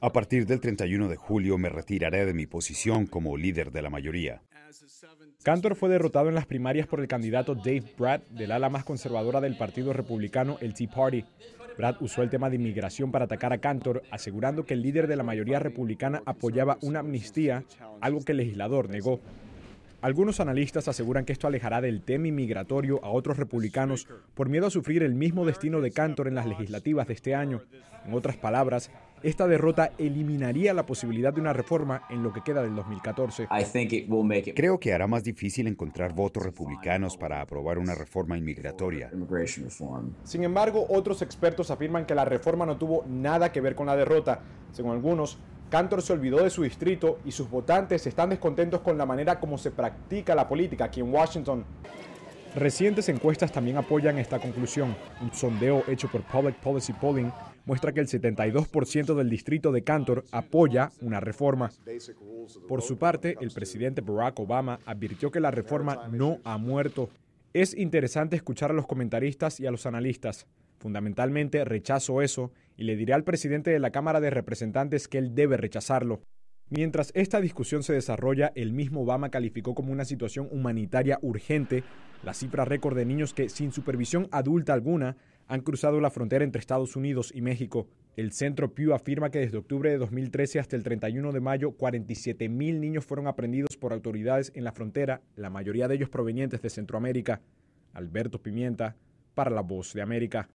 A partir del 31 de julio me retiraré de mi posición como líder de la mayoría. Cantor fue derrotado en las primarias por el candidato Dave Brad del ala más conservadora del Partido Republicano, el Tea Party. Brad usó el tema de inmigración para atacar a Cantor, asegurando que el líder de la mayoría republicana apoyaba una amnistía, algo que el legislador negó. Algunos analistas aseguran que esto alejará del tema inmigratorio a otros republicanos por miedo a sufrir el mismo destino de Cantor en las legislativas de este año. En otras palabras, esta derrota eliminaría la posibilidad de una reforma en lo que queda del 2014. Creo que hará más difícil encontrar votos republicanos para aprobar una reforma inmigratoria. Sin embargo, otros expertos afirman que la reforma no tuvo nada que ver con la derrota. Según algunos, Cantor se olvidó de su distrito y sus votantes están descontentos con la manera como se practica la política aquí en Washington. Recientes encuestas también apoyan esta conclusión. Un sondeo hecho por Public Policy Polling muestra que el 72% del distrito de Cantor apoya una reforma. Por su parte, el presidente Barack Obama advirtió que la reforma no ha muerto. Es interesante escuchar a los comentaristas y a los analistas. Fundamentalmente rechazo eso y le diré al presidente de la Cámara de Representantes que él debe rechazarlo. Mientras esta discusión se desarrolla, el mismo Obama calificó como una situación humanitaria urgente la cifra récord de niños que, sin supervisión adulta alguna, han cruzado la frontera entre Estados Unidos y México. El centro Pew afirma que desde octubre de 2013 hasta el 31 de mayo, 47 mil niños fueron aprendidos por autoridades en la frontera, la mayoría de ellos provenientes de Centroamérica. Alberto Pimienta, para la Voz de América.